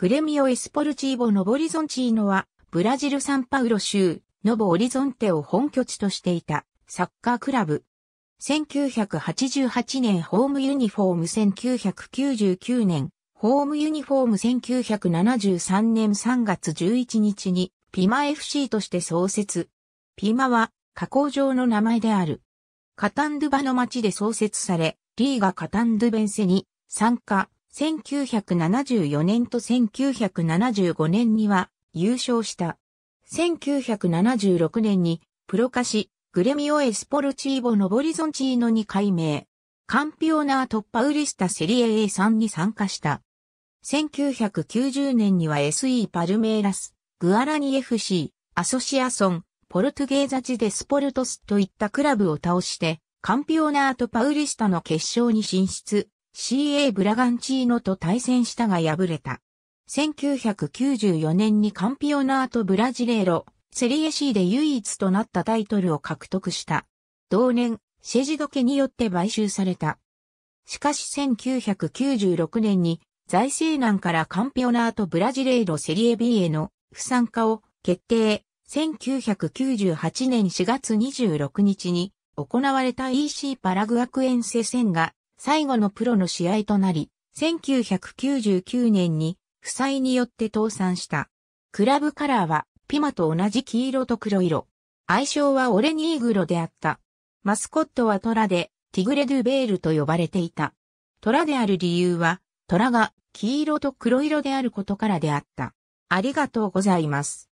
グレミオ・エスポルチーボ・ノボリゾンチーノは、ブラジル・サンパウロ州、ノボ・オリゾンテを本拠地としていた、サッカークラブ。1988年ホームユニフォーム1999年、ホームユニフォーム1973年3月11日に、ピマ FC として創設。ピマは、加工場の名前である。カタンドゥバの町で創設され、リーガ・カタンドゥベンセに、参加、1974年と1975年には優勝した。1976年にプロ化し、グレミオエスポルチーボノボリゾンチーノに改名。カンピオナートッパウリスタセリエ A3 に参加した。1990年には SE パルメイラス、グアラニ FC、アソシアソン、ポルトゲーザチデスポルトスといったクラブを倒して、カンピオナートパウリスタの決勝に進出。CA ブラガンチーノと対戦したが敗れた。1994年にカンピオナートブラジレーロ、セリエ C で唯一となったタイトルを獲得した。同年、シェジドによって買収された。しかし1996年に財政難からカンピオナートブラジレーロセリエ B への不参加を決定。1998年4月26日に行われた EC パラグアクエンセ戦が最後のプロの試合となり、1999年に、負債によって倒産した。クラブカラーは、ピマと同じ黄色と黒色。愛称はオレニーグロであった。マスコットはトラで、ティグレ・ドゥ・ベールと呼ばれていた。トラである理由は、トラが黄色と黒色であることからであった。ありがとうございます。